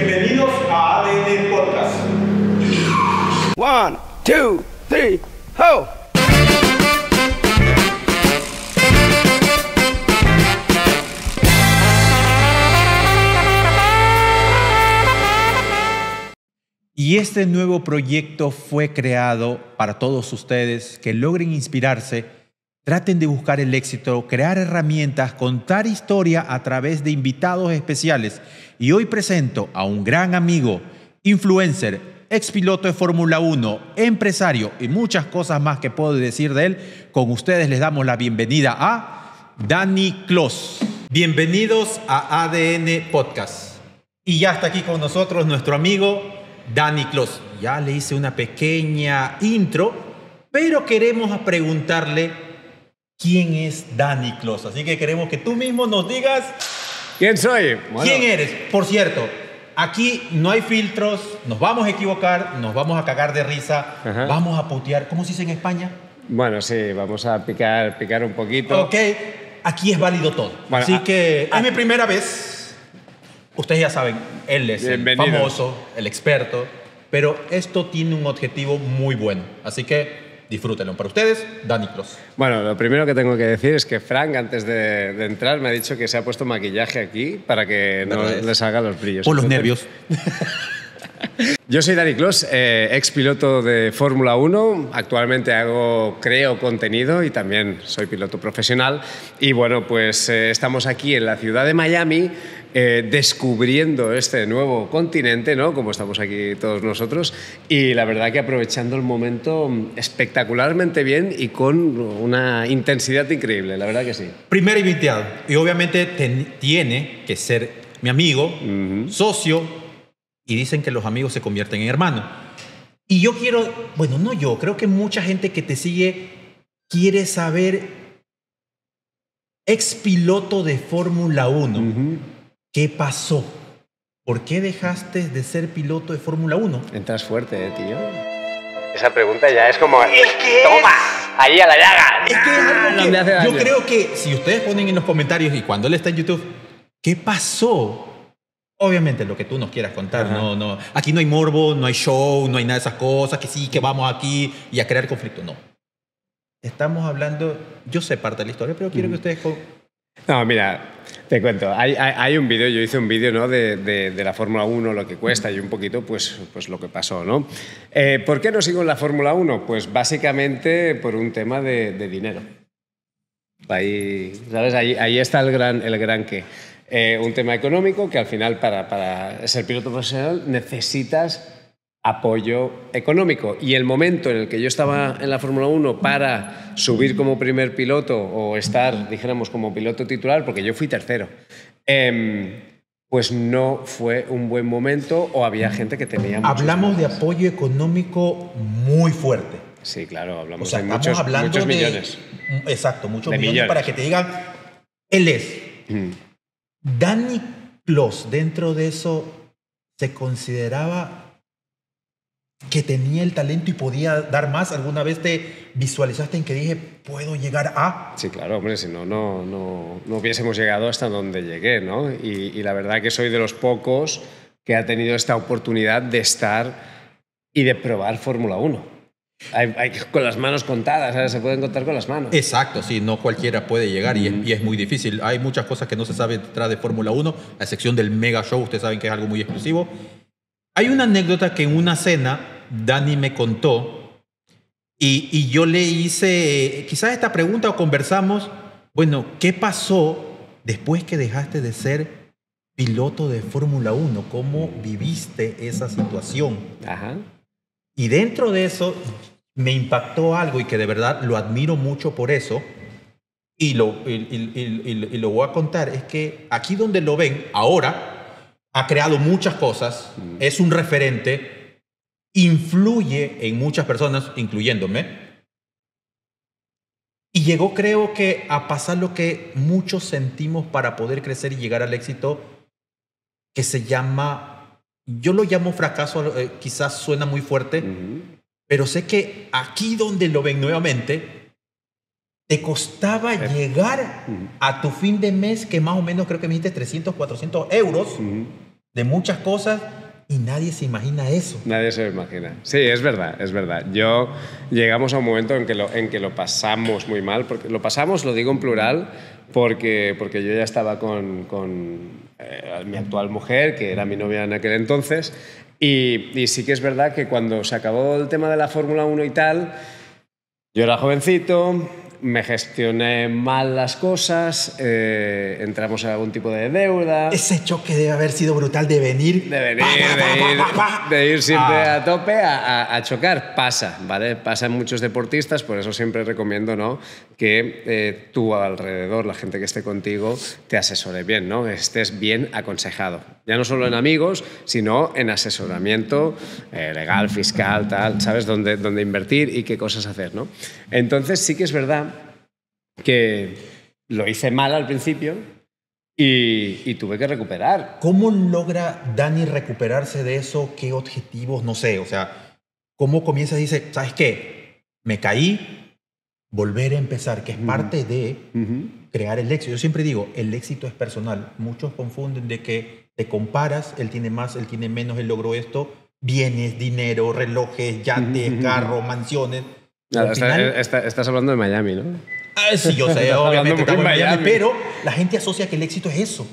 Bienvenidos a ADN Podcast. One, two, three, ho. Y este nuevo proyecto fue creado para todos ustedes que logren inspirarse Traten de buscar el éxito, crear herramientas, contar historia a través de invitados especiales. Y hoy presento a un gran amigo, influencer, ex piloto de Fórmula 1, empresario y muchas cosas más que puedo decir de él. Con ustedes les damos la bienvenida a Dani Kloss. Bienvenidos a ADN Podcast. Y ya está aquí con nosotros nuestro amigo Dani Kloss. Ya le hice una pequeña intro, pero queremos preguntarle ¿Quién es Dani Clos? Así que queremos que tú mismo nos digas. ¿Quién soy? ¿Quién eres? Por cierto, aquí no hay filtros, nos vamos a equivocar, nos vamos a cagar de risa, vamos a putear. ¿Cómo se dice en España? Bueno, sí, vamos a picar, picar un poquito. Ok, aquí es válido todo. Así que es mi primera vez. Ustedes ya saben, él es el famoso, el experto, pero esto tiene un objetivo muy bueno. Así que disfrútenlo. Para ustedes, Dani Cross. Bueno, lo primero que tengo que decir es que Frank, antes de, entrar, me ha dicho que se ha puesto maquillaje aquí para que no, les haga los brillos. o los nervios. Yo soy Dani Clos, eh, ex piloto de Fórmula 1. Actualmente hago, creo, contenido y también soy piloto profesional. Y bueno, pues eh, estamos aquí en la ciudad de Miami eh, descubriendo este nuevo continente, ¿no? Como estamos aquí todos nosotros. Y la verdad que aprovechando el momento mm, espectacularmente bien y con una intensidad increíble, la verdad que sí. Primer invitado. Y obviamente tiene que ser mi amigo, socio y dicen que los amigos se convierten en hermanos. Y yo quiero, bueno, no yo, creo que mucha gente que te sigue quiere saber, ex piloto de Fórmula 1, ¿qué pasó? ¿Por qué dejaste de ser piloto de Fórmula 1? Entras fuerte, eh, tío. Esa pregunta ya es como... Es que ¡Toma! Ahí a la llaga. Es que es algo ah, que... Yo creo que si ustedes ponen en los comentarios y cuando él está en YouTube, ¿qué pasó? Obviamente lo que tú nos quieras contar, no, no. Aquí no hay morbo, no hay show, no hay nada de esas cosas, que sí, que vamos aquí y a crear conflicto, no. Estamos hablando, yo sé parte de la historia, pero quiero que ustedes... No, mira, te cuento, hay, un vídeo, yo hice un vídeo ¿no? de, la Fórmula 1, lo que cuesta y un poquito pues, pues lo que pasó. ¿no? Eh, ¿Por qué no sigo en la Fórmula 1? Pues básicamente por un tema de, dinero. Ahí, ¿sabes? Ahí, ahí, está el gran, el gran qué. Eh, un tema económico que al final para, ser piloto profesional necesitas apoyo económico. Y el momento en el que yo estaba en la Fórmula 1 para subir como primer piloto o estar, dijéramos, como piloto titular, porque yo fui tercero, em, pues no fue un buen momento o había gente que tenía... Hablamos de apoyo económico muy fuerte. Sí, claro, hablamos de muchos, millones. exacto, muchos millones, para que te digan, él es. Danny Kloss, dentro de eso, se consideraba que tenía el talento y podía dar más. ¿Alguna vez te visualizaste en que dije, puedo llegar a...? Sí, claro, hombre, si no, no, no, no hubiésemos llegado hasta donde llegué, ¿no? Y, y la verdad que soy de los pocos que ha tenido esta oportunidad de estar y de probar Fórmula 1 con las manos contadas, se pueden contar con las manos. Exacto, sí, no cualquiera puede llegar y, es, muy difícil. Hay muchas cosas que no se sabe detrás de Fórmula 1, la sección del mega show, ustedes saben que es algo muy exclusivo. Hay una anécdota que en una cena Dani me contó y, yo le hice quizás esta pregunta o conversamos, bueno, ¿qué pasó después que dejaste de ser piloto de Fórmula 1? ¿Cómo viviste esa situación? Ajá. Y dentro de eso me impactó algo y que de verdad lo admiro mucho por eso. Y lo, lo voy a contar, es que aquí donde lo ven ahora, ha creado muchas cosas, mm. es un referente, influye en muchas personas, incluyéndome. Y llegó, creo que, a pasar lo que muchos sentimos para poder crecer y llegar al éxito, que se llama yo lo llamo fracaso, eh, quizás suena muy fuerte, pero sé que aquí donde lo ven nuevamente, te costaba eh. llegar a tu fin de mes, que más o menos creo que me dijiste 300, 400 euros de muchas cosas, y nadie se imagina eso. Nadie se imagina. Sí, es verdad, es verdad. Yo llegamos a un momento en que lo, en que lo pasamos muy mal, porque lo pasamos, lo digo en plural, porque, porque yo ya estaba con eh, mi actual mujer, que era mi novia en aquel entonces, y, y, sí que es verdad que cuando se acabó el tema de la Fórmula 1 y tal, yo era jovencito, me gestioné mal las cosas, eh, entramos en algún tipo de deuda. Ese choque debe haber sido brutal de venir. De venir, de, ir, siempre ah. a tope a, chocar. Pasa, ¿vale? Pasa en muchos deportistas, por eso siempre recomiendo, ¿no? Que eh, tú alrededor, la gente que esté contigo, te asesore bien, ¿no? Estés bien aconsejado. Ya no solo en amigos, sino en asesoramiento eh, legal, fiscal, tal, ¿sabes? Dónde, dónde invertir y qué cosas hacer, ¿no? Entonces sí que es verdad que lo hice mal al principio y, tuve que recuperar. ¿Cómo logra Dani recuperarse de eso? ¿Qué objetivos? No sé, o sea, ¿cómo comienza y dice, ¿sabes qué? Me caí, volver a empezar, que es parte de crear el éxito. Yo siempre digo, el éxito es personal. Muchos confunden de que te comparas, él tiene más, él tiene menos, él logró esto, bienes, dinero, relojes, yates, carros, mansiones. Eh, estás hablando de Miami, ¿no? Ah, sí, yo sé, obviamente pero la gente asocia que el éxito es eso.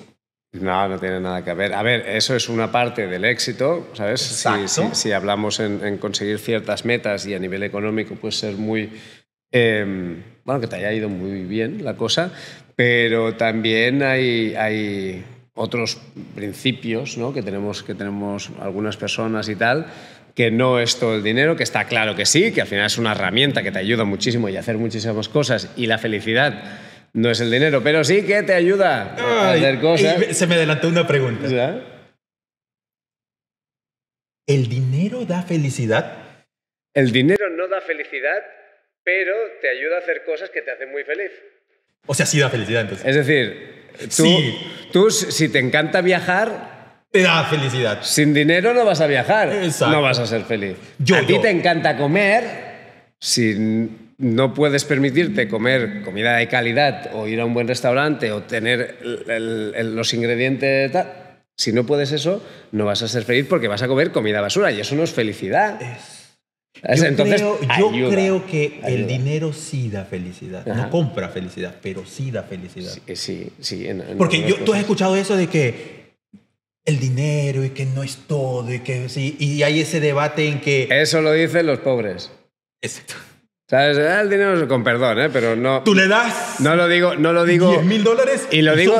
No, no tiene nada que ver. A ver, eso es una parte del éxito, ¿sabes? Si, si, hablamos en, conseguir ciertas metas y a nivel económico puede ser muy... Em, bueno, que te haya ido muy bien la cosa, pero también hay, hay otros principios ¿no? que, tenemos, que tenemos algunas personas y tal, que no es todo el dinero, que está claro que sí, que al final es una herramienta que te ayuda muchísimo y hacer muchísimas cosas y la felicidad no es el dinero, pero sí que te ayuda a hacer cosas. se me adelantó una pregunta. ¿El dinero da felicidad? El dinero no da felicidad, pero te ayuda a hacer cosas que te hacen muy feliz. O sea, sí da felicidad entonces. Es decir, tú, tú si te encanta viajar, te da felicidad. Sin dinero no vas a viajar, no vas a ser feliz. Yo, a ti te encanta comer, si no puedes permitirte comer comida de calidad o ir a un buen restaurante o tener los ingredientes tal, si no puedes eso, no vas a ser feliz porque vas a comer comida basura y eso no es felicidad. Yo, Entonces, creo, yo creo que el dinero sí da felicidad. No compra felicidad, pero sí da felicidad. Sí, sí. porque yo, tú has escuchado eso de que el dinero y que no es todo y que sí, y hay ese debate en que... Eso lo dicen los pobres. Exacto. ¿Sabes? Ah, el dinero con perdón, ¿eh? pero no. Tú le das. No lo digo, no lo digo. mil dólares y lo digo,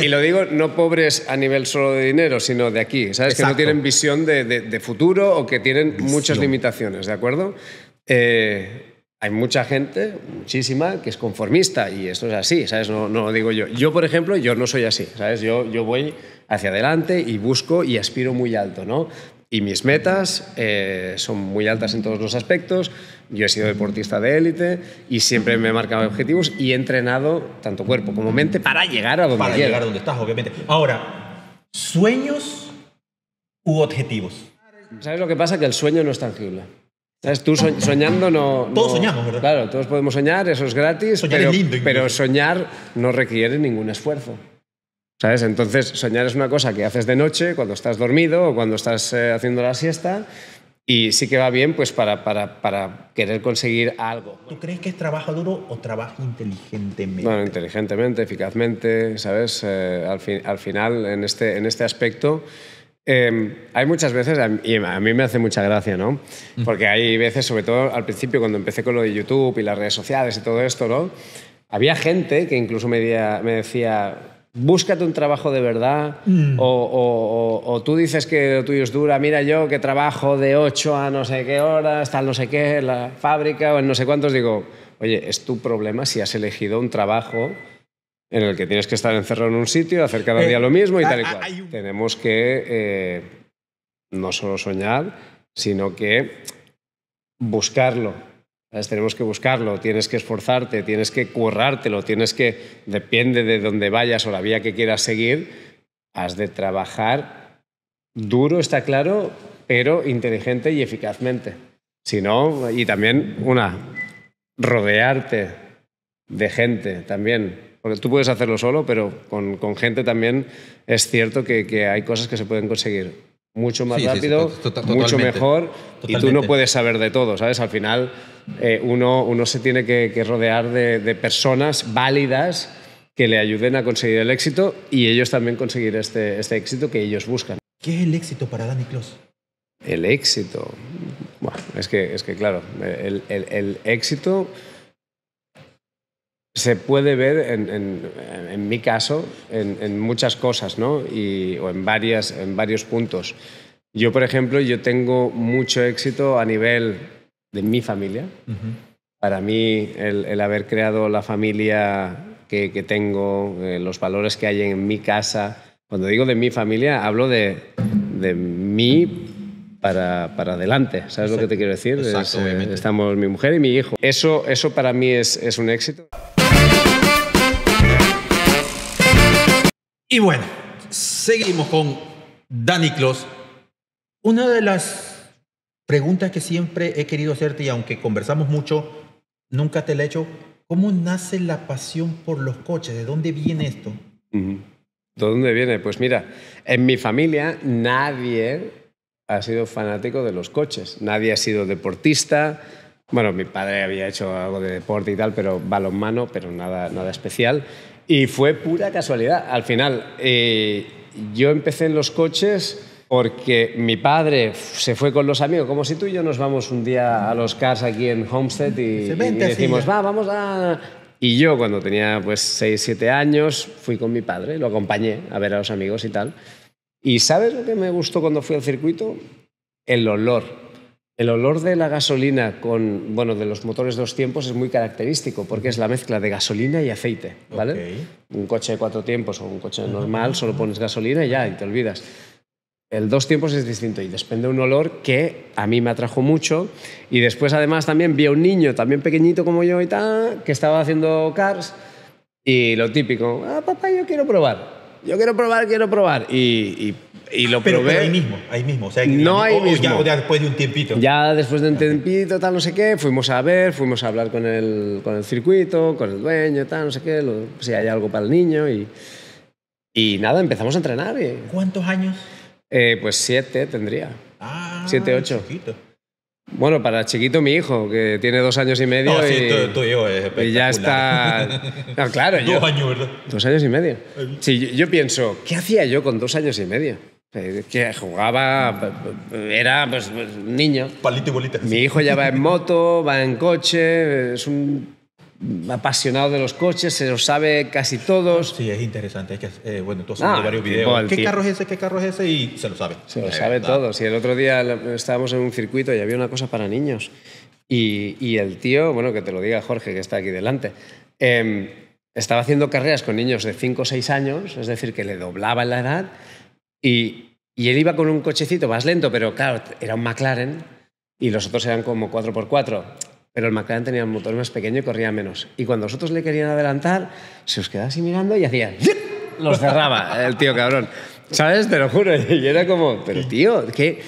Y lo digo no pobres a nivel solo de dinero, sino de aquí. ¿Sabes? Que no tienen visión de, de, futuro o que tienen muchas limitaciones, ¿de acuerdo? Eh, hay mucha gente, muchísima, que es conformista y esto es así, ¿sabes? No, lo digo yo. Yo, por ejemplo, yo no soy así, ¿sabes? Yo, yo voy hacia adelante y busco y aspiro muy alto, ¿no? Y mis metas eh, son muy altas en todos los aspectos. Yo he sido deportista de élite y siempre me he marcado objetivos y he entrenado tanto cuerpo como mente para llegar a donde Para llegar a donde estás, obviamente. Ahora, ¿sueños u objetivos? ¿Sabes lo que pasa? Que el sueño no es tangible. ¿Sabes? Tú soñando no, Todos soñamos, ¿verdad? Claro, todos podemos soñar, eso es gratis, soñar pero, es lindo, pero soñar no requiere ningún esfuerzo. ¿Sabes? Entonces, soñar es una cosa que haces de noche, cuando estás dormido o cuando estás eh, haciendo la siesta, y sí que va bien pues para, para, para, querer conseguir algo. ¿Tú crees que es trabajo duro o trabajo inteligentemente? Bueno, inteligentemente, eficazmente, ¿sabes? Eh, al, al final, en este, en este aspecto, Em, hay muchas veces, y a mí me hace mucha gracia, ¿no? Porque hay veces, sobre todo al principio, cuando empecé con lo de YouTube y las redes sociales y todo esto, ¿no? Había gente que incluso me, decía, búscate un trabajo de verdad, mm. o, tú dices que lo tuyo es dura, mira yo que trabajo de 8 a no sé qué horas, tal no sé qué, en la fábrica o en no sé cuántos, digo, oye, es tu problema si has elegido un trabajo en el que tienes que estar encerrado en un sitio, hacer cada eh, día lo mismo y tal y cual. Tenemos que eh, no solo soñar, sino que buscarlo. Tenemos que buscarlo, tienes que esforzarte, tienes que currártelo, tienes que, depende de dónde vayas o la vía que quieras seguir, has de trabajar duro, está claro, pero inteligente y eficazmente. Si y también una, rodearte de gente también tú puedes hacerlo solo, pero con, gente también es cierto que, hay cosas que se pueden conseguir mucho más rápido, mucho mejor, y tú no puedes saber de todo, ¿sabes? Al final eh, uno, uno se tiene que, rodear de, personas válidas que le ayuden a conseguir el éxito y ellos también conseguir este, este éxito que ellos buscan. ¿Qué es el éxito para Dani Clos? El éxito. Bueno, es que, es que claro, el, el éxito se puede ver, en, mi caso, en, muchas cosas, ¿no? Y, o en, varias, en varios puntos. Yo, por ejemplo, yo tengo mucho éxito a nivel de mi familia. Para mí, el, haber creado la familia que, tengo, eh, los valores que hay en mi casa. Cuando digo de mi familia, hablo de, mí para, adelante. ¿Sabes lo que te quiero decir? Eh, estamos mi mujer y mi hijo. Eso, eso para mí es un éxito. Y bueno, seguimos con Dani Clos. Una de las preguntas que siempre he querido hacerte y aunque conversamos mucho, nunca te la he hecho. ¿Cómo nace la pasión por los coches? ¿De dónde viene esto? ¿De dónde viene? Pues mira, en mi familia nadie ha sido fanático de los coches. Nadie ha sido deportista. Bueno, mi padre había hecho algo de deporte y tal, pero balonmano, pero nada, nada especial. Y fue pura casualidad. Al final, eh, yo empecé en los coches porque mi padre se fue con los amigos, como si tú y yo nos vamos un día a los cars aquí en Homestead y, decimos, va, vamos a... Y yo cuando tenía pues 6, 7 años fui con mi padre, lo acompañé a ver a los amigos y tal. ¿Y sabes lo que me gustó cuando fui al circuito? El olor el olor de la gasolina con, bueno, de los motores dos tiempos es muy característico porque es la mezcla de gasolina y aceite, ¿vale? Un coche de cuatro tiempos o un coche normal solo pones gasolina y ya, y te olvidas. El dos tiempos es distinto y desprende un olor que a mí me atrajo mucho. Y después, además, también vi a un niño, también pequeñito como yo y tal, que estaba haciendo cars. Y lo típico, ah, papá, yo quiero probar. Yo quiero probar, quiero probar. y y lo pero, probé. ahí mismo, ahí mismo. O sea, no ahí Ya, después de un tiempito. Ya después de un tiempito, tal, no sé qué, fuimos a ver, fuimos a hablar con el, con el circuito, con el dueño, tal, no sé qué, si hay algo para el niño y. Y nada, empezamos a entrenar. ¿Cuántos años? Eh, pues siete tendría. Ah, siete, ocho. Bueno, para chiquito mi hijo, que tiene dos años y medio. y, y ya está. claro, yo. Dos años, ¿verdad? Dos años y medio. Sí, yo pienso, ¿qué hacía yo con dos años y medio? Eh, que jugaba, era pues, pues niño. Palito y bolita. Mi hijo ya va en moto, va en coche, es un apasionado de los coches, se lo sabe casi todos. Sí, es interesante. que, eh, bueno, tú has ah, varios videos. ¿Qué carro es ese? ¿Qué carro es ese? Y se lo sabe. Se lo eh, sabe todo. Si el otro día estábamos en un circuito y había una cosa para niños. Y, y el tío, bueno, que te lo diga Jorge, que está aquí delante, em, estaba haciendo carreras con niños de 5 o 6 años, es decir, que le doblaba la edad y, él iba con un cochecito más lento, pero claro, era un McLaren y los otros eran como 4x4. Pero el McLaren tenía un motor más pequeño y corría menos. Y cuando los otros le querían adelantar, se os quedaba así mirando y hacía... Los cerraba el tío cabrón. ¿Sabes? Te lo juro. Y era como, pero tío, ¿qué,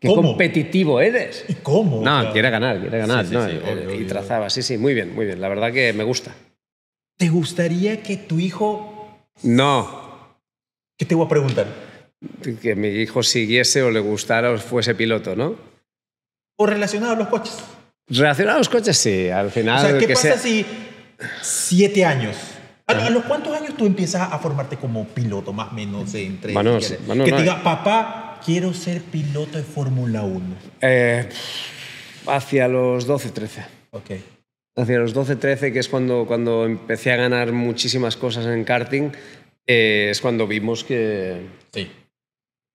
qué competitivo eres? ¿Y cómo? No, quiere ganar, quiere ganar. Eh, y trazaba, sí, sí, muy bien, muy bien. La verdad que me gusta. ¿Te gustaría que tu hijo... No. ¿Qué te voy a preguntar? que mi hijo siguiese o le gustara o fuese piloto, ¿no? ¿O relacionado a los coches? Relacionado a los coches, sí. Al final. O sea, ¿qué pasa si siete años? Ah. ¿A, los cuántos años tú empiezas a formarte como piloto, más o menos, entre. tres que eh. diga, papá, quiero ser piloto de Fórmula 1. Eh, hacia los 12, 13. Ok. Hacia los 12, 13, que es cuando, cuando empecé a ganar muchísimas cosas en karting, eh, es cuando vimos que. Sí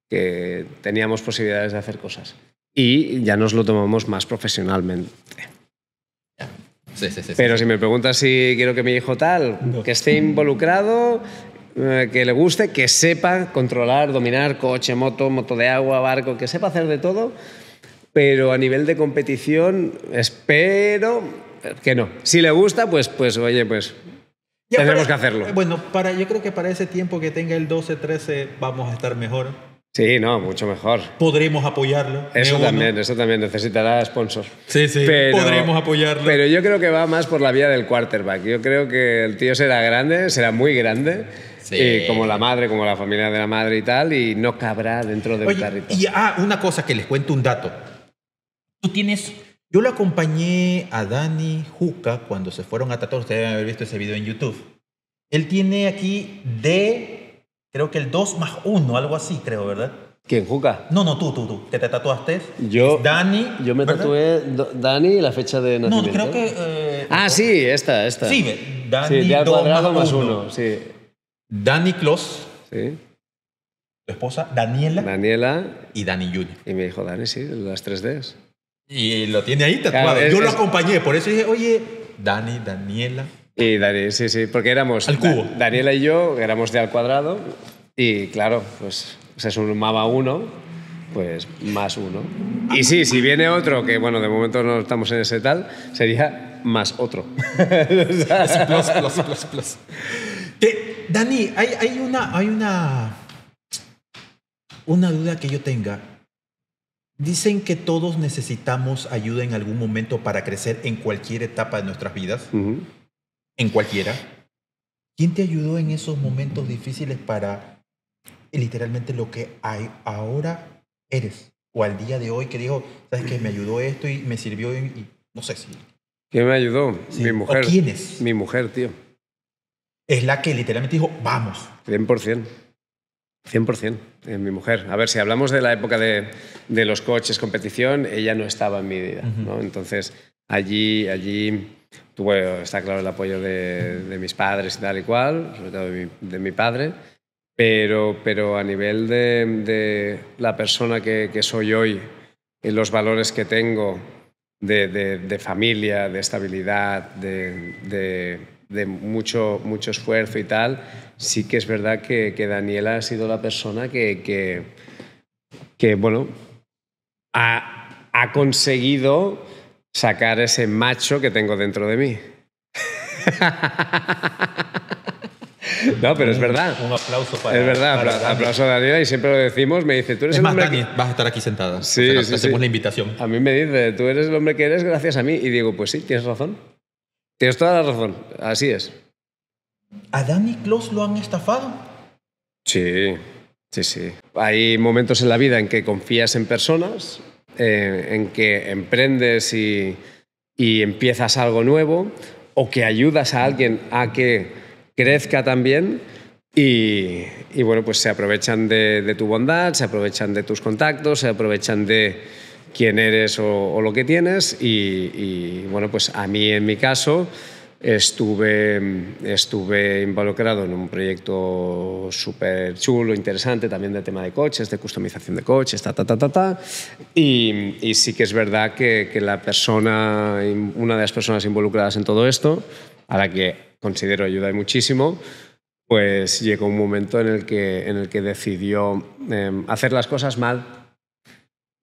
que teníamos posibilidades de hacer cosas. Y ya nos lo tomamos más profesionalmente. Sí, sí, sí, Pero si me preguntas si quiero que mi hijo tal, que esté involucrado, eh, que le guste, que sepa controlar, dominar coche, moto, moto de agua, barco, que sepa hacer de todo, pero a nivel de competición espero que no. Si le gusta, pues, pues oye, pues tendremos que hacerlo. Eh, bueno, para, yo creo que para ese tiempo que tenga el 12, 13, vamos a estar mejor Sí, no, mucho mejor. Podremos apoyarlo. Eso también, eso también necesitará sponsor. Sí, sí, podremos apoyarlo. Pero yo creo que va más por la vía del quarterback. Yo creo que el tío será grande, será muy grande. Sí. Y eh, como la madre, como la familia de la madre y tal, y no cabrá dentro de un carrito. Y ah, una cosa que les cuento un dato. Tú tienes. Yo lo acompañé a Dani Juca cuando se fueron a Tator. Ustedes deben haber visto ese video en YouTube. Él tiene aquí de creo que el 2 más 1, algo así, creo, ¿verdad? ¿Quién juega? No, no, tú, tú, tú, que te tatuaste. Yo. Dani. Yo me tatué Dani y la fecha de nacimiento. No, creo que. Eh, ah, sí, esta, esta. Sí, Dani. Sí, más 1, sí. Dani Kloss. Sí. Tu esposa, Daniela. Daniela. Y Dani Junior. Y me dijo Dani, sí, las 3Ds. Y lo tiene ahí tatuado. Yo lo acompañé, por eso dije, oye, Dani, Daniela. Y Dani, sí, sí, porque éramos... Al cubo. Daniela y yo éramos de al cuadrado y claro, pues se sumaba uno, pues más uno. Y sí, si viene otro, que bueno, de momento no estamos en ese tal, sería más otro. plus, plus, plus, plus. Dani, hay, una, hay una, una duda que yo tenga. Dicen que todos necesitamos ayuda en algún momento para crecer en cualquier etapa de nuestras vidas en cualquiera. ¿Quién te ayudó en esos momentos difíciles para literalmente lo que hay ahora eres? O al día de hoy que dijo, ¿sabes que Me ayudó esto y me sirvió y, no sé si... ¿Quién me ayudó? Mi mujer. ¿Quién es? Mi mujer, tío. Es la que literalmente dijo, vamos. 100%. 100%, es mi mujer. A ver, si hablamos de la época de, los coches competición, ella no estaba en mi vida. ¿no? Entonces, allí, allí Tuve, está claro, el apoyo de, mis padres y tal y cual, sobre todo de mi, padre, pero, pero a nivel de, la persona que, soy hoy y los valores que tengo de, familia, de estabilidad, de, mucho, mucho esfuerzo y tal, sí que es verdad que, Daniela ha sido la persona que, que, que bueno, ha, ha conseguido sacar ese macho que tengo dentro de mí. No, pero es verdad. Un aplauso para. Es verdad, para aplauso a Daniela y siempre lo decimos. Me dice, tú eres el hombre. vas a estar aquí sentada. Sí, sí, hacemos la invitación. A mí me dice, tú eres el hombre que eres gracias a mí. Y digo, pues sí, tienes razón. Tienes toda la razón. Así es. ¿A Dani Klaus lo han estafado? Sí, sí, sí. Hay momentos en la vida en que confías en personas eh, en que emprendes y, empiezas algo nuevo o que ayudas a alguien a que crezca también y, bueno, pues se aprovechan de, tu bondad, se aprovechan de tus contactos, se aprovechan de quién eres o, lo que tienes y bueno, pues a mí en mi caso Estuve, estuve involucrado en un proyecto súper chulo, interesante, también de tema de coches, de customización de coches, ta, ta, ta, ta, Y, sí que es verdad que, que, la persona, una de las personas involucradas en todo esto, a la que considero ayuda muchísimo, pues llegó un momento en el que, en el que decidió em, hacer las cosas mal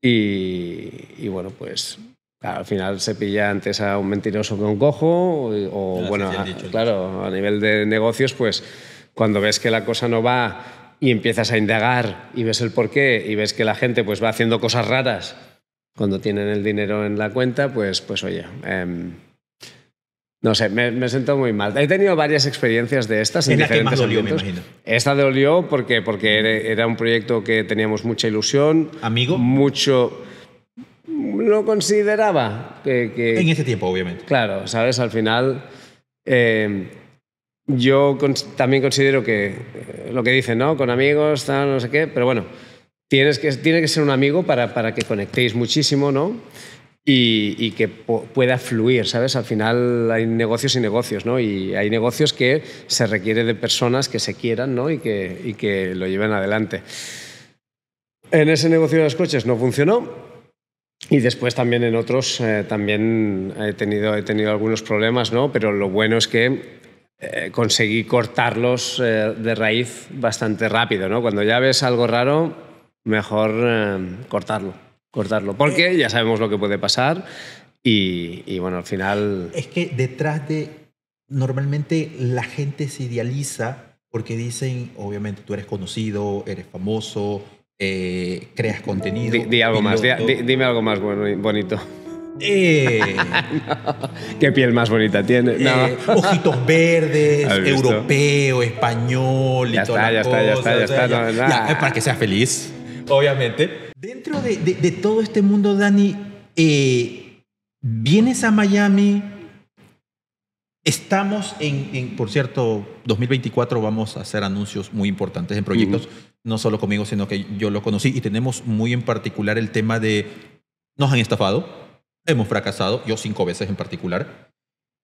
y, y bueno, pues al final se pilla antes a un mentiroso que un cojo, o, ah, bueno, claro, a nivel de negocios, pues cuando ves que la cosa no va y empiezas a indagar y ves el porqué y ves que la gente pues va haciendo cosas raras cuando tienen el dinero en la cuenta, pues, pues oye, em, no sé, me, siento muy mal. He tenido varias experiencias de estas. En, me imagino. Esta dolió porque, porque era un proyecto que teníamos mucha ilusión. ¿Amigo? Mucho lo consideraba. Que, en ese tiempo, obviamente. Claro, sabes, al final eh, yo también considero que eh, lo que dicen, ¿no? Con amigos, tal, no sé qué, pero bueno, tienes que, tiene que ser un amigo para, para que conectéis muchísimo, ¿no? Y, que pueda fluir, ¿sabes? Al final hay negocios y negocios, ¿no? Y hay negocios que se requiere de personas que se quieran, ¿no? Y que, y que lo lleven adelante. En ese negocio de los coches no funcionó, y después también en otros eh, también he tenido, he tenido algunos problemas, ¿no? pero lo bueno es que eh, conseguí cortarlos eh, de raíz bastante rápido. ¿no? Cuando ya ves algo raro, mejor cortarlo, cortarlo, porque ya sabemos lo que puede pasar y, y bueno, al final... Es que detrás de, normalmente la gente se idealiza porque dicen, obviamente tú eres conocido, eres famoso, eh, creas contenido. Di, algo más, dime algo más bonito. Eh. qué piel más bonita tiene. Eh, ojitos verdes, europeo, español y todo para que seas feliz, obviamente. Dentro de, de todo este mundo, Dani, vienes a Miami Estamos en, por cierto, 2024 vamos a hacer anuncios muy importantes en proyectos, no solo conmigo, sino que yo lo conocí y tenemos muy en particular el tema de nos han estafado, hemos fracasado, yo cinco veces en particular,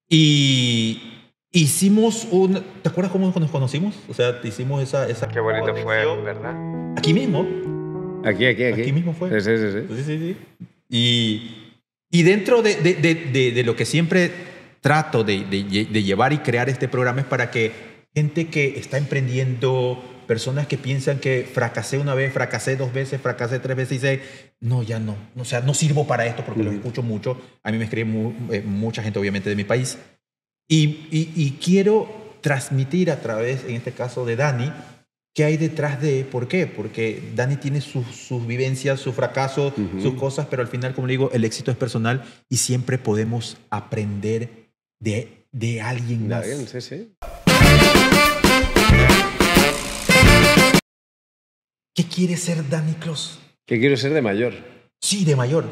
y hicimos un... ¿Te acuerdas cómo nos conocimos? O sea, hicimos esa... esa Qué bonito fue, ¿verdad? Aquí mismo. Aquí, aquí, aquí. Aquí mismo fue. Sí, sí, sí. sí, sí, Y, y dentro de, de, de, de lo que siempre trato de, llevar y crear este programa es para que gente que está emprendiendo, personas que piensan que fracasé una vez, fracasé dos veces, fracasé tres veces y dice no, ya no, o sea, no sirvo para esto porque lo escucho mucho. A mí me escribe eh, mucha gente, obviamente, de mi país. Y, quiero transmitir a través, en este caso, de Dani, qué hay detrás de, ¿por qué? Porque Dani tiene sus, vivencias, sus fracasos, sus cosas, pero al final, como le digo, el éxito es personal y siempre podemos aprender de, alguien más. ¿Qué quiere ser Danny Clos? ¿Qué quiero ser de mayor? Sí, de mayor.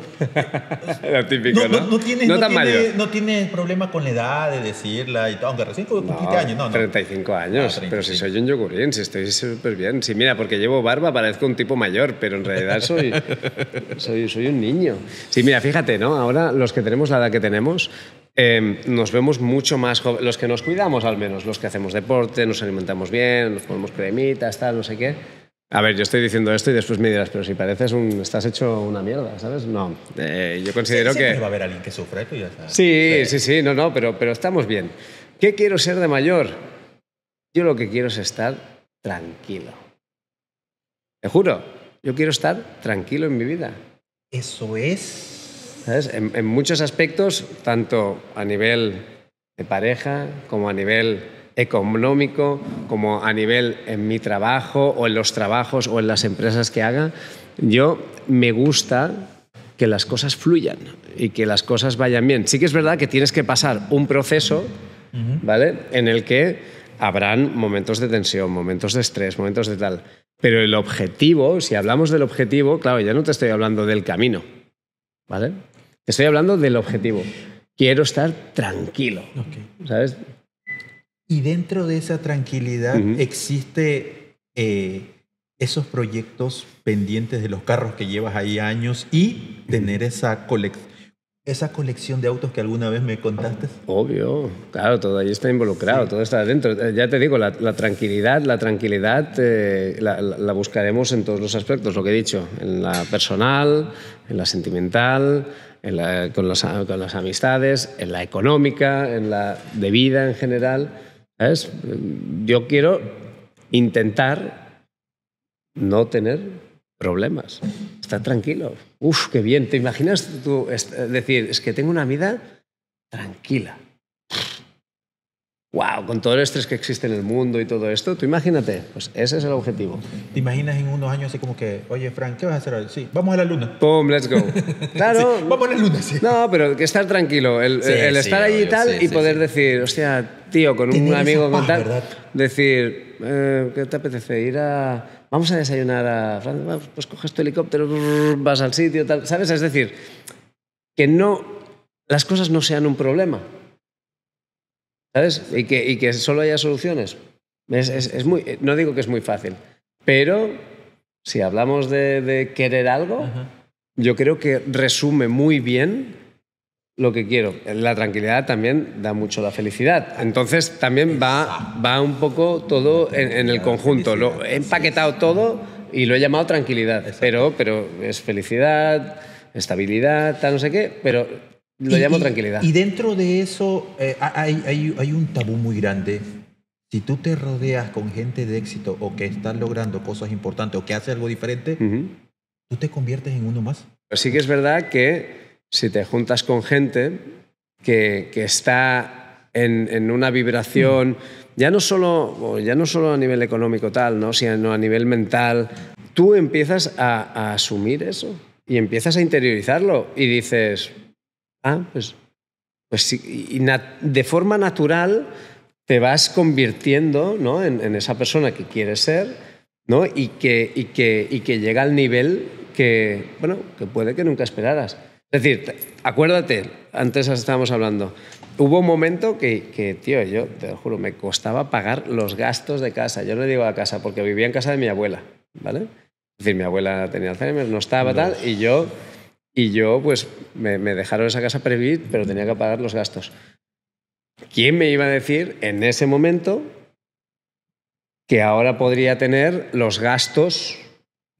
¿no? tiene, problema con la edad de decirla y todo, aunque recién cumpliste años, no, 35 años, ah, pero si soy un yogurín, si estoy súper bien. Sí, mira, porque llevo barba parezco un tipo mayor, pero en realidad soy, soy, soy un niño. Sí, mira, fíjate, ¿no? Ahora los que tenemos la edad que tenemos, Em, nos vemos mucho más jóvenes, los que nos cuidamos al menos, los que hacemos deporte, nos alimentamos bien, nos ponemos cremitas, tal, no sé qué. A ver, yo estoy diciendo esto y después me dirás, pero si pareces un. estás hecho una mierda, ¿sabes? No. Eh, yo considero que. va a haber alguien que sufre, tú ya Sí, sí, sí, no, no, pero, pero estamos bien. ¿Qué quiero ser de mayor? Yo lo que quiero es estar tranquilo. Te juro, yo quiero estar tranquilo en mi vida. Eso es en, muchos aspectos, tanto a nivel de pareja como a nivel económico, como a nivel en mi trabajo o en los trabajos o en las empresas que haga, yo me gusta que las cosas fluyan y que las cosas vayan bien. Sí que es verdad que tienes que pasar un proceso, ¿vale? En el que habrán momentos de tensión, momentos de estrés, momentos de tal. Pero el objetivo, si hablamos del objetivo, claro, ya no te estoy hablando del camino, ¿vale? estoy hablando del objetivo. Quiero estar tranquilo. ¿Sabes? Y dentro de esa tranquilidad existen existe eh, esos proyectos pendientes de los carros que llevas ahí años y tener esa colección esa colección de autos que alguna vez me contaste? Obvio, claro, todo ahí está involucrado, todo está dentro. Eh, ya te digo, la, tranquilidad, la tranquilidad eh, la, la, buscaremos en todos los aspectos, lo que he dicho, en la personal, en la sentimental, con, las amistades, en la económica, en la de vida en general. Yo quiero intentar no tener problemas. Estar tranquilo. Uf, qué bien. ¿Te imaginas tú decir, es que tengo una vida tranquila? wow, con todo el estrés que existe en el mundo y todo esto, tú imagínate, pues ese es el objetivo. ¿Te imaginas en unos años así como que, oye, Frank, ¿qué vas a hacer hoy? Sí, vamos a la luna. ¡Pum, let's go! Claro. vamos a la luna, sí. No, pero que estar tranquilo, el, estar allí y tal y poder decir, hostia, tío, con un amigo con tal, decir, eh, ¿qué te apetece? Ir a... Vamos a desayunar a Francia, pues coges tu helicóptero, vas al sitio, tal, ¿sabes? Es decir, que no, las cosas no sean un problema. ¿Sabes? Y que, que solo haya soluciones. Es, muy, no digo que es muy fácil, pero si hablamos de, querer algo, yo creo que resume muy bien lo que quiero. La tranquilidad también da mucho la felicidad. Entonces también va, va un poco todo en, el conjunto. Lo he empaquetado todo y lo he llamado tranquilidad, pero, pero es felicidad, estabilidad, tal, no sé qué, pero lo llamo tranquilidad. Y dentro de eso eh, hay, hay, un tabú muy grande. Si tú te rodeas con gente de éxito o que está logrando cosas importantes o que hace algo diferente, tú te conviertes en uno más. sí que es verdad que si te juntas con gente que, que está en, en, una vibración, ya, no solo, ya no solo a nivel económico tal, ¿no? sino a nivel mental, tú empiezas a, a asumir eso y empiezas a interiorizarlo y dices, Ah, pues, pues y de forma natural te vas convirtiendo ¿no? en, esa persona que quieres ser ¿no? y, que, y, que, que llega al nivel que, bueno, que puede que nunca esperaras. Es decir, acuérdate, antes estábamos hablando, hubo un momento que, tío, yo te lo juro, me costaba pagar los gastos de casa. Yo no digo a casa porque vivía en casa de mi abuela, ¿vale? Es decir, mi abuela tenía Alzheimer, no estaba tal, y yo y yo, pues, me, dejaron esa casa Previt, pero tenía que pagar los gastos. ¿Quién me iba a decir en ese momento que ahora podría tener los gastos?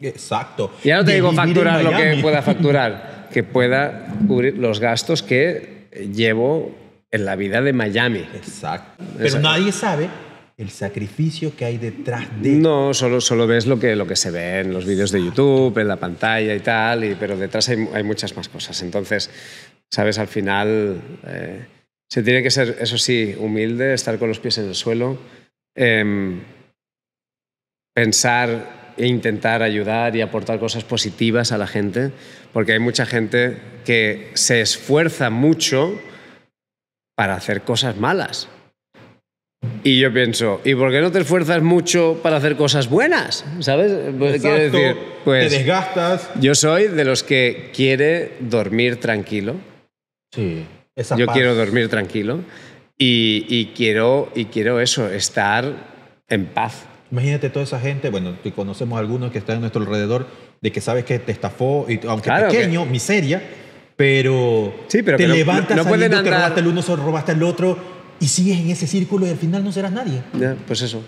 Exacto. Ya no te digo facturar lo que pueda facturar, que pueda cubrir los gastos que llevo en la vida de Miami. Exacto. Pero nadie sabe el sacrificio que hay detrás de... No, solo, solo ves lo que, lo que se ve en los vídeos de YouTube, en la pantalla y tal, pero detrás hay, muchas más cosas. Entonces, sabes, al final eh, se tiene que ser, eso sí, humilde, estar con los pies en el suelo, em, pensar e intentar ayudar y aportar cosas positivas a la gente, porque hay mucha gente que se esfuerza mucho para hacer cosas malas. Y yo pienso, ¿y por qué no te esfuerzas mucho para hacer cosas buenas? ¿Sabes? Pues, quiero decir, pues, te desgastas. Yo soy de los que quiere dormir tranquilo. Sí. Esa yo quiero dormir tranquilo y, quiero, y quiero eso, estar en paz. Imagínate toda esa gente, bueno, que conocemos algunos que están a nuestro alrededor, de que sabes que te estafó, y, aunque pequeño, miseria, pero, sí, pero te levantas no, no robaste el uno, robaste el otro, y sigues en ese círculo y al final no serás nadie. pues eso.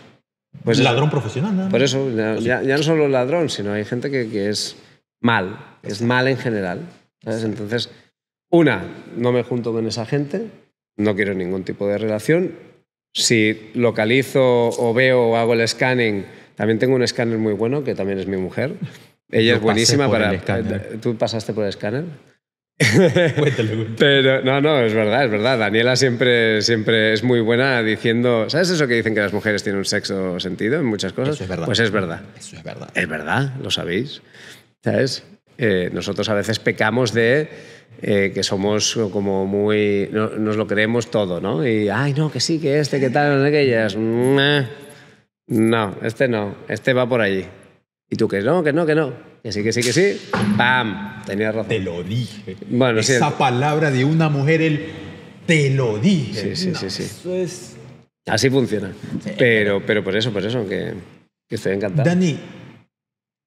Pues ladrón profesional, ¿no? Por eso, pues ya, no solo ladrón, sino hay gente que, es mal, es mal en general. Entonces, una, no me junto con esa gente, no quiero ningún tipo de relación. Si localizo o veo o hago el scanning, también tengo un scanner muy bueno, que también es mi mujer. Ella es buenísima para... Eh, ¿Tú pasaste por el scanner? cuéntale, Pero no, no, es verdad, es verdad. Daniela siempre, siempre es muy buena diciendo, ¿sabes eso que dicen que las mujeres tienen un sexo sentido en muchas cosas? Pues es verdad. Eso es verdad. Es verdad, lo sabéis. ¿Sabes? Eh, nosotros a veces pecamos de eh, que somos como muy... nos lo creemos todo, ¿no? Y, ay, no, que sí, que este, que tal, aquellas. No, este no, este va por allí. Y tú que no, que no, que no. Que sí, que sí, que sí. ¡Pam! Tenía razón. Te lo dije. Bueno, Esa palabra de una mujer, el te lo dije. Sí, sí, sí, Eso es... Así funciona. Pero, pero por eso, por eso, que, estoy encantado. Dani,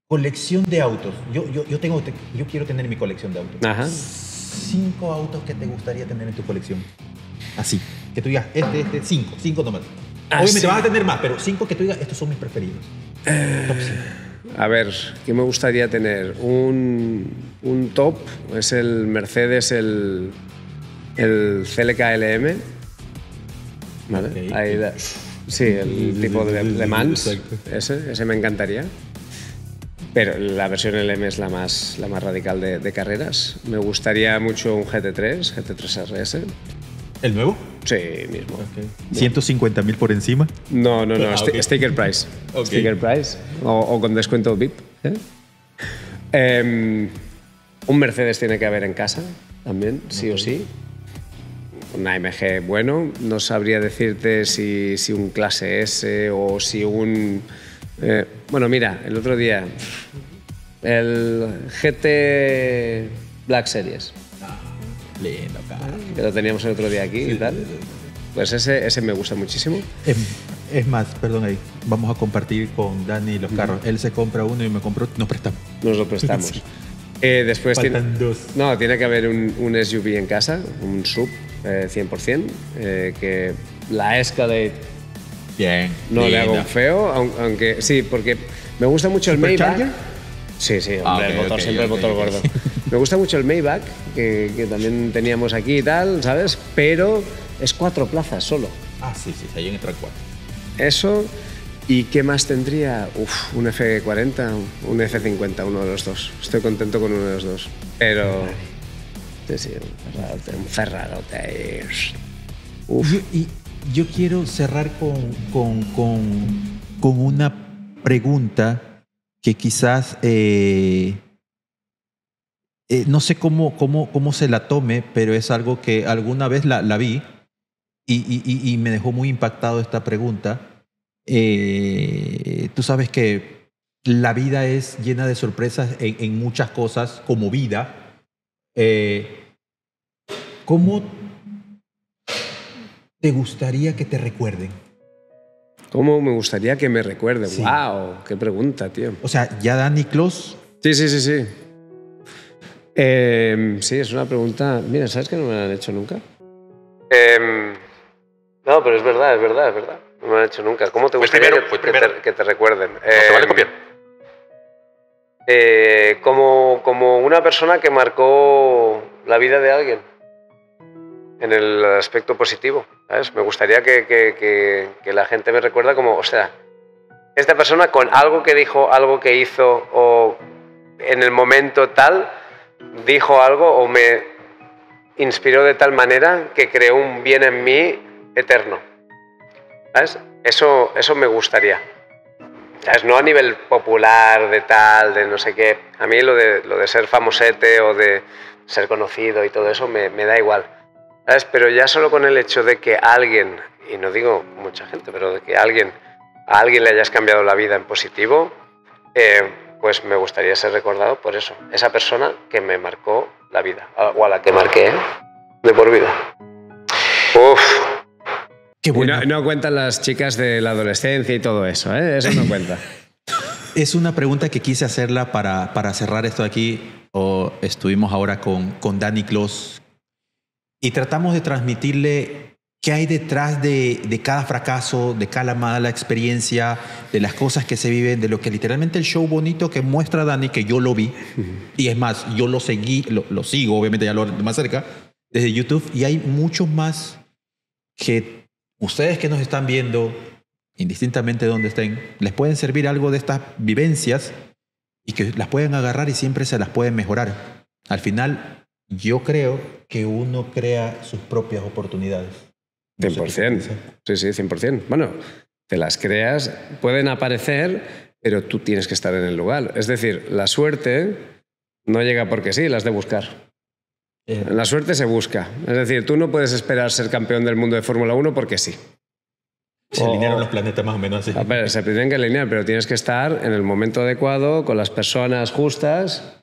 colección de autos. Yo, yo, yo, tengo, yo quiero tener mi colección de autos. Ajá. Cinco autos que te gustaría tener en tu colección. Así. Que tú digas, este, este, cinco. Cinco nomás. Ah, Obviamente vas a tener más, pero cinco que tú digas, estos son mis preferidos. A ver, ¿qué me gustaría tener? Un, top, es el Mercedes, el, el LM. ¿Vale? Ahí sí, el tipo de Mans. Ese, ese me encantaría. Pero la versión LM es la más, la más radical de, de carreras. Me gustaría mucho un GT3, GT3 RS. ¿El nuevo? Sí, mismo. ¿150.000 por encima. No, no, no. Ah, sticker price. Sticker price. O, con descuento VIP. ¿eh? Em, un Mercedes tiene que haber en casa también, sí o sí. Un AMG bueno. No sabría decirte si, un clase S o si un. Eh, bueno, mira, el otro día. El GT Black Series que lo teníamos el otro día aquí y tal. Pues ese, ese me gusta muchísimo. Es, más, perdón ahí, vamos a compartir con Dani los carros. Él se compra uno y me compró, nos prestamos. Nos lo prestamos. Eh, después tiene, No, tiene que haber un, SUV en casa, un sub 100%, eh, eh, que la Escalade Bien. No le hago un feo, aunque sí, porque me gusta mucho el Maybach. Sí, sí, ah, el motor, siempre el motor gordo. Me gusta mucho el Maybach, que, también teníamos aquí y tal, ¿sabes? Pero es cuatro plazas solo. Ah, sí, sí, ahí entran cuatro. Eso. ¿Y qué más tendría? Uf, un F40, un F50, uno de los dos. Estoy contento con uno de los dos. Pero. Sí, sí, un Ferrarote. Uf. y yo quiero cerrar con, con, una pregunta que quizás eh, eh, no sé cómo, cómo, cómo se la tome, pero es algo que alguna vez la, vi y, me dejó muy impactado esta pregunta. Eh, tú sabes que la vida es llena de sorpresas en, muchas cosas como vida. Eh, ¿Cómo te gustaría que te recuerden? ¿Cómo me gustaría que me recuerden? ¡Wow! ¡Qué pregunta, tío! O sea, ya Danny Close. Sí, sí, sí, sí. Em, sí, es una pregunta. Mira, ¿sabes que no me han hecho nunca? Em, no, pero es verdad, es verdad, es verdad. No me han hecho nunca. ¿Cómo te pues gustaría pues que, Te, recuerden? te vale em, eh, como, como una persona que marcó la vida de alguien en el aspecto positivo. Me gustaría que, que la gente me recuerda como, o sea, esta persona con algo que dijo, algo que hizo o en el momento tal, dijo algo o me inspiró de tal manera que creó un bien en mí eterno. ¿Sabes? Eso, eso me gustaría. No a nivel popular, de tal, de no sé qué. A mí lo de, lo de ser famosete o de ser conocido y todo eso me, da igual. Pero ya solo con el hecho de que alguien, y no digo mucha gente, pero de que alguien, a alguien le hayas cambiado la vida en positivo, eh, pues me gustaría ser recordado por eso, esa persona que me marcó la vida, o a la que marqué de por vida. Uf. Qué bueno. no, cuentan las chicas de la adolescencia y todo eso, ¿eh? eso no cuenta. es una pregunta que quise hacerla para, para cerrar esto aquí. O estuvimos ahora con, con Dani Kloss y tratamos de transmitirle qué hay detrás de, cada fracaso, de cada mala experiencia, de las cosas que se viven, de lo que literalmente el show bonito que muestra Dani, que yo lo vi, y es más, yo lo seguí, lo, sigo, obviamente ya lo más cerca, desde YouTube, y hay muchos más que ustedes que nos están viendo, indistintamente donde estén, les pueden servir algo de estas vivencias y que las pueden agarrar y siempre se las pueden mejorar. Al final, yo creo que uno crea sus propias oportunidades. 100%. Sí, sí, 100%. Bueno, te las creas, pueden aparecer, pero tú tienes que estar en el lugar. Es decir, la suerte no llega porque sí, las de buscar. Eh. La suerte se busca. Es decir, tú no puedes esperar ser campeón del mundo de Fórmula 1 porque sí. Se alinearon los planetas más o menos se tienen que alinear, pero tienes que estar en el momento adecuado, con las personas justas,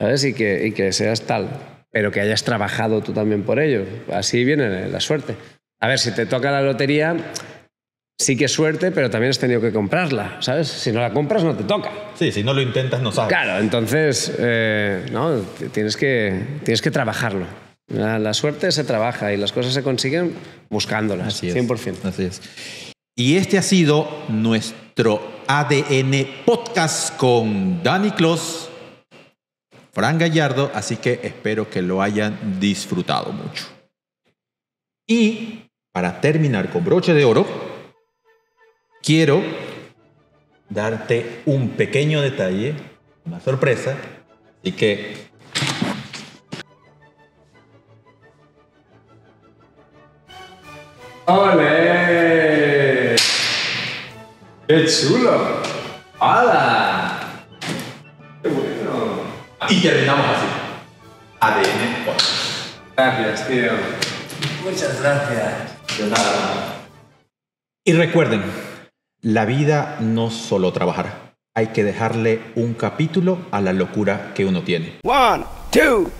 ¿sabes? Y que, y que seas tal. Pero que hayas trabajado tú también por ello. Así viene la suerte. A ver, si te toca la lotería, sí que es suerte, pero también has tenido que comprarla, ¿sabes? Si no la compras, no te toca. Sí, si no lo intentas, no sabes. Claro, entonces, eh, no, tienes que, tienes que trabajarlo. La, suerte se trabaja y las cosas se consiguen buscándolas, 100%. Así es. Y este ha sido nuestro ADN Podcast con Dani Clos, Fran Gallardo, así que espero que lo hayan disfrutado mucho. Y para terminar con broche de oro, quiero darte un pequeño detalle, una sorpresa, así que ¡Ole! ¡Qué chulo! ¡Hala! ¡Qué bueno! Y terminamos así. ADN Gracias, tío. Muchas gracias. Y recuerden, la vida no solo trabajar. Hay que dejarle un capítulo a la locura que uno tiene. One,